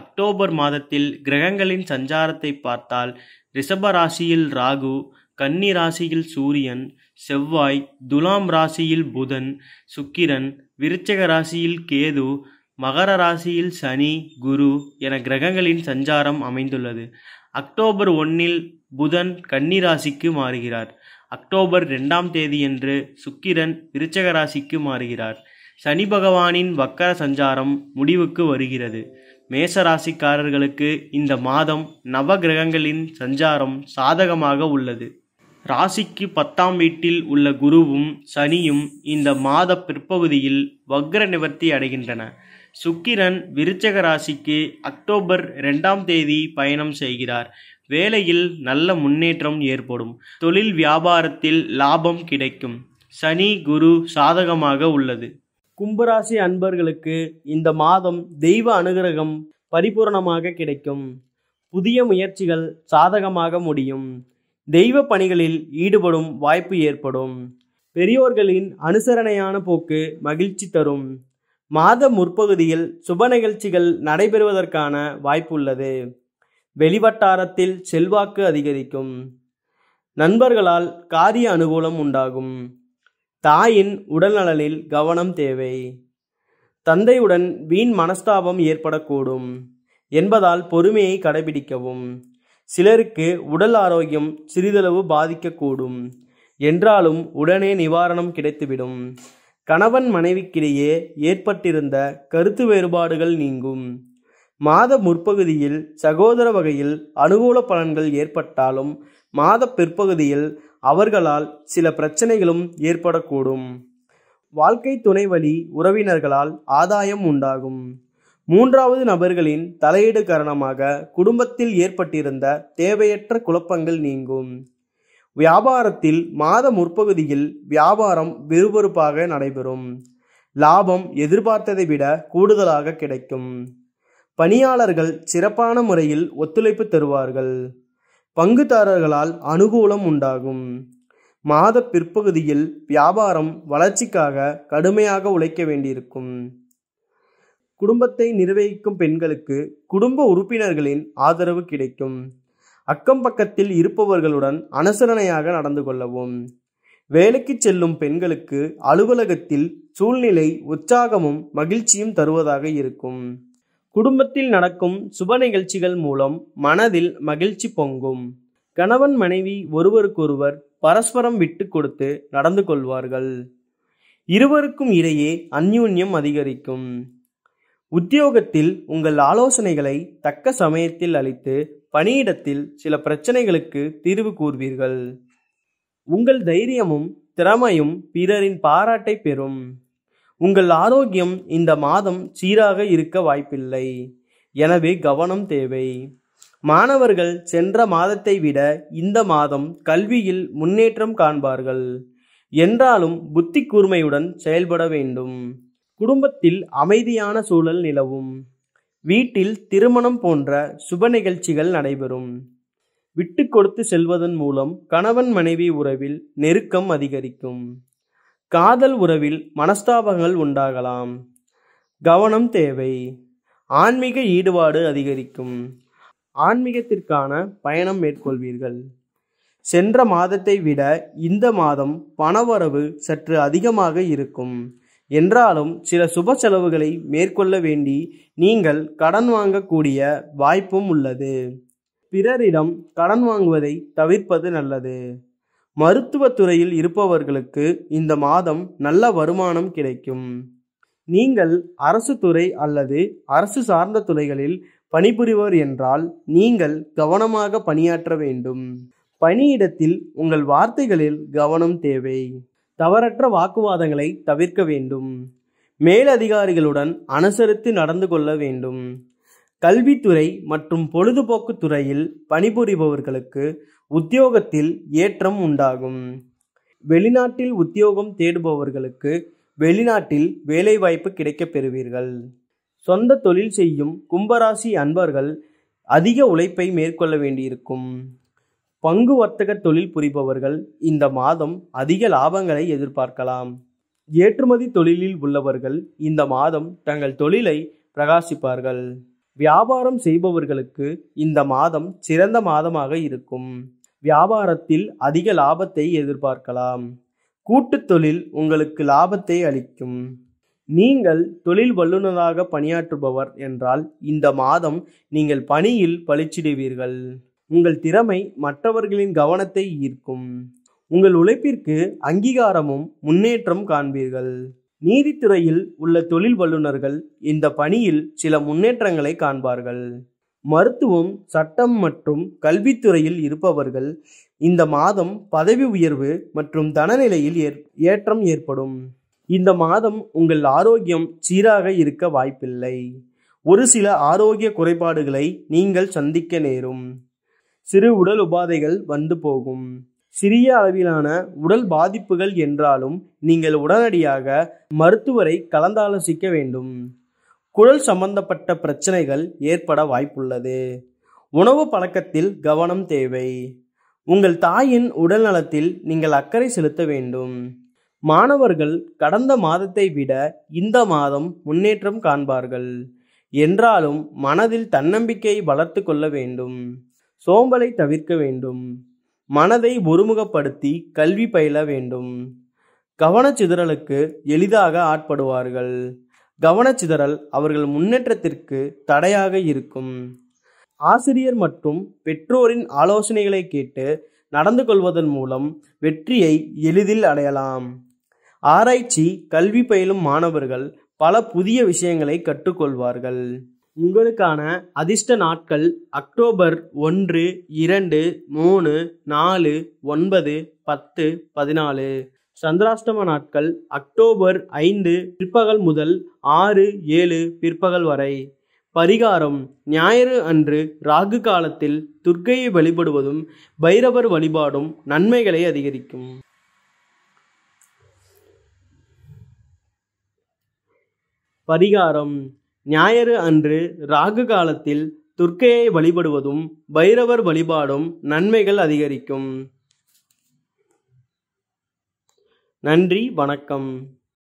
October மாதத்தில் கிரகங்களின் சஞ்சாரத்தை பார்த்தால் ரிஷப ராசியில் ராகு கன்னி ராசியில் சூரியன் செவ்வாய் துலாம் ராசியில் புதன் சுக்கிரன் விருச்சக ராசியில் கேது மகர ராசியில் சனி குரு என கிரகங்களின் சஞ்சாரம் அமைந்துள்ளது அக்டோபர் ஒன்னில் புதன் கன்னி ராசிக்கு மாறுகிறார் அக்டோபர் ரெண்டாம் தேதியன்று சுக்கிரன் விருச்சக ராசிக்கு மாறுகிறார் சனி பகவானின் வக்கர சஞ்சாரம் முடிவுக்கு வருகிறது மேசராசிக்காரர்களுக்கு இந்த மாதம் நவ கிரகங்களின் சஞ்சாரம் சாதகமாக உள்ளது ராசிக்கு பத்தாம் வீட்டில் உள்ள குருவும் சனியும் இந்த மாத பிற்பகுதியில் வக்ர நிவர்த்தி அடைகின்றன சுக்கிரன் விருச்சக ராசிக்கு அக்டோபர் ரெண்டாம் தேதி பயணம் செய்கிறார் வேலையில் நல்ல முன்னேற்றம் ஏற்படும் தொழில் வியாபாரத்தில் லாபம் கிடைக்கும் சனி குரு சாதகமாக உள்ளது கும்பராசி அன்பர்களுக்கு இந்த மாதம் தெய்வ அனுகிரகம் பரிபூரணமாக கிடைக்கும் புதிய முயற்சிகள் சாதகமாக முடியும் தெய்வ பணிகளில் ஈடுபடும் வாய்ப்பு ஏற்படும் பெரியோர்களின் அனுசரணையான போக்கு மகிழ்ச்சி தரும் மாத முற்பகுதியில் சுப நிகழ்ச்சிகள் நடைபெறுவதற்கான வாய்ப்புள்ளது வெளிவட்டாரத்தில் செல்வாக்கு அதிகரிக்கும் நண்பர்களால் காரிய அனுகூலம் உண்டாகும் தாயின் உடல்நலனில் கவனம் தேவை தந்தையுடன் வீண் மனஸ்தாபம் ஏற்படக்கூடும் என்பதால் பொறுமையை கடைபிடிக்கவும் சிலருக்கு உடல் ஆரோக்கியம் சிறிதளவு பாதிக்கக்கூடும் என்றாலும் உடனே நிவாரணம் கிடைத்துவிடும் கணவன் மனைவிக்கிடையே ஏற்பட்டிருந்த கருத்து வேறுபாடுகள் நீங்கும் மாத முற்பகுதியில் சகோதர வகையில் அனுகூல பலன்கள் ஏற்பட்டாலும் மாத பிற்பகுதியில் அவர்களால் சில பிரச்சனைகளும் ஏற்படக்கூடும் வாழ்க்கை துணை வழி உறவினர்களால் ஆதாயம் உண்டாகும் மூன்றாவது நபர்களின் தலையீடு காரணமாக குடும்பத்தில் ஏற்பட்டிருந்த தேவையற்ற குழப்பங்கள் நீங்கும் வியாபாரத்தில் மாத முற்பகுதியில் வியாபாரம் விறுவிறுப்பாக நடைபெறும் லாபம் எதிர்பார்த்ததை விட கூடுதலாக கிடைக்கும் பணியாளர்கள் சிறப்பான முறையில் ஒத்துழைப்பு தருவார்கள் பங்குதாரர்களால் அனுகூலம் உண்டாகும் மாத பிற்பகுதியில் வியாபாரம் வளர்ச்சிக்காக கடுமையாக உழைக்க வேண்டியிருக்கும் குடும்பத்தை நிர்வகிக்கும் பெண்களுக்கு குடும்ப உறுப்பினர்களின் ஆதரவு கிடைக்கும் அக்கம் பக்கத்தில் இருப்பவர்களுடன் அனுசரணையாக நடந்து கொள்ளவும் வேலைக்கு செல்லும் பெண்களுக்கு அலுவலகத்தில் சூழ்நிலை உற்சாகமும் மகிழ்ச்சியும் தருவதாக இருக்கும் குடும்பத்தில் நடக்கும் சுப நிகழ்ச்சிகள் மூலம் மனதில் மகிழ்ச்சி பொங்கும் கணவன் மனைவி ஒருவருக்கொருவர் பரஸ்பரம் விட்டு கொடுத்து நடந்து கொள்வார்கள் இருவருக்கும் இடையே அந்யூன்யம் அதிகரிக்கும் உத்தியோகத்தில் உங்கள் ஆலோசனைகளை தக்க சமயத்தில் அளித்து பணியிடத்தில் சில பிரச்சனைகளுக்கு தீர்வு கூறுவீர்கள் உங்கள் தைரியமும் திறமையும் பிறரின் பாராட்டை பெறும் உங்கள் ஆரோக்கியம் இந்த மாதம் சீராக இருக்க வாய்ப்பில்லை எனவே கவனம் தேவை மாணவர்கள் சென்ற மாதத்தை விட இந்த மாதம் கல்வியில் முன்னேற்றம் காண்பார்கள் என்றாலும் புத்தி கூர்மையுடன் செயல்பட வேண்டும் குடும்பத்தில் அமைதியான சூழல் நிலவும் வீட்டில் திருமணம் போன்ற சுப நிகழ்ச்சிகள் நடைபெறும் விட்டு கொடுத்து செல்வதன் மூலம் கணவன் மனைவி உறவில் நெருக்கம் அதிகரிக்கும் காதல் உறவில் மனஸ்தாபங்கள் உண்டாகலாம் கவனம் தேவை ஆன்மீக ஈடுபாடு அதிகரிக்கும் ஆன்மீகத்திற்கான பயணம் மேற்கொள்வீர்கள் சென்ற மாதத்தை விட இந்த மாதம் பணவரவு சற்று அதிகமாக இருக்கும் என்றாலும் சில சுப செலவுகளை மேற்கொள்ள வேண்டி நீங்கள் கடன் வாங்கக்கூடிய வாய்ப்பும் உள்ளது பிறரிடம் கடன் வாங்குவதை தவிர்ப்பது நல்லது மருத்துவத்துறையில் இருப்பவர்களுக்கு இந்த மாதம் நல்ல வருமானம் கிடைக்கும் நீங்கள் அரசு துறை அல்லது அரசு சார்ந்த துறைகளில் பணிபுரிவர் என்றால் நீங்கள் கவனமாக பணியாற்ற வேண்டும் பணியிடத்தில் உங்கள் வார்த்தைகளில் கவனம் தேவை தவறற்ற வாக்குவாதங்களை தவிர்க்க வேண்டும் மேலதிகாரிகளுடன் அனுசரித்து நடந்து கொள்ள வேண்டும் கல்வித்துறை மற்றும் பொழுதுபோக்கு துறையில் பணிபுரிபவர்களுக்கு உத்தியோகத்தில் ஏற்றம் உண்டாகும் வெளிநாட்டில் உத்தியோகம் தேடுபவர்களுக்கு வெளிநாட்டில் வேலைவாய்ப்பு கிடைக்கப் பெறுவீர்கள் சொந்த தொழில் செய்யும் கும்பராசி அன்பர்கள் அதிக உழைப்பை மேற்கொள்ள வேண்டியிருக்கும் பங்கு வர்த்தக தொழில் புரிபவர்கள் இந்த மாதம் அதிக லாபங்களை எதிர்பார்க்கலாம் ஏற்றுமதி தொழிலில் உள்ளவர்கள் இந்த மாதம் தங்கள் தொழிலை பிரகாசிப்பார்கள் வியாபாரம் செய்பவர்களுக்கு இந்த மாதம் சிறந்த மாதமாக இருக்கும் வியாபாரத்தில் அதிக லாபத்தை எதிர்பார்க்கலாம் கூட்டு தொழில் உங்களுக்கு லாபத்தை அளிக்கும் நீங்கள் தொழில் வல்லுநராக பணியாற்றுபவர் என்றால் இந்த மாதம் நீங்கள் பணியில் பழிச்சிடுவீர்கள் உங்கள் திறமை மற்றவர்களின் கவனத்தை ஈர்க்கும் உங்கள் உழைப்பிற்கு அங்கீகாரமும் முன்னேற்றம் காண்பீர்கள் நீதித்துறையில் உள்ள தொழில் வல்லுநர்கள் இந்த பணியில் சில முன்னேற்றங்களை காண்பார்கள் மருத்துவம் சட்டம் மற்றும் கல்வித்துறையில் இருப்பவர்கள் இந்த மாதம் பதவி உயர்வு மற்றும் தனநிலையில் ஏற்றம் ஏற்படும் இந்த மாதம் உங்கள் ஆரோக்கியம் சீராக இருக்க வாய்ப்பில்லை ஒரு சில ஆரோக்கிய குறைபாடுகளை நீங்கள் சந்திக்க நேரும் சிறு உடல் உபாதைகள் வந்து போகும் சிறிய அளவிலான உடல் பாதிப்புகள் என்றாலும் நீங்கள் உடனடியாக மருத்துவரை கலந்தாலோசிக்க வேண்டும் குழல் சம்பந்தப்பட்ட பிரச்சனைகள் ஏற்பட வாய்ப்புள்ளது உணவு பழக்கத்தில் கவனம் தேவை உங்கள் தாயின் உடல் நலத்தில் நீங்கள் அக்கறை செலுத்த வேண்டும் மாணவர்கள் கடந்த மாதத்தை விட இந்த மாதம் முன்னேற்றம் காண்பார்கள் என்றாலும் மனதில் தன்னம்பிக்கையை வளர்த்து கொள்ள வேண்டும் சோம்பலை தவிர்க்க வேண்டும் மனதை ஒருமுகப்படுத்தி கல்வி பயில வேண்டும் கவனச்சிதறலுக்கு எளிதாக ஆட்படுவார்கள் கவனச்சிதறல் அவர்கள் முன்னேற்றத்திற்கு தடையாக இருக்கும் ஆசிரியர் மற்றும் பெற்றோரின் ஆலோசனைகளை கேட்டு நடந்து கொள்வதன் மூலம் வெற்றியை எளிதில் அடையலாம் ஆராய்ச்சி கல்வி பயிலும் மாணவர்கள் பல புதிய விஷயங்களை கற்றுக்கொள்வார்கள் உங்களுக்கான அதிர்ஷ்ட நாட்கள் அக்டோபர் ஒன்று இரண்டு மூணு நாலு ஒன்பது பத்து பதினாலு சந்திராஷ்டம நாட்கள் அக்டோபர் ஐந்து பிற்பகல் முதல் ஆறு ஏழு பிற்பகல் வரை பரிகாரம் ஞாயிறு அன்று ராகு காலத்தில் துர்க்கையை வழிபடுவதும் பைரவர் வழிபாடும் நன்மைகளை அதிகரிக்கும் பரிகாரம் ஞாயிறு அன்று ராகு காலத்தில் துர்க்கையை வழிபடுவதும் பைரவர் வழிபாடும் நன்மைகள் அதிகரிக்கும் நன்றி வணக்கம்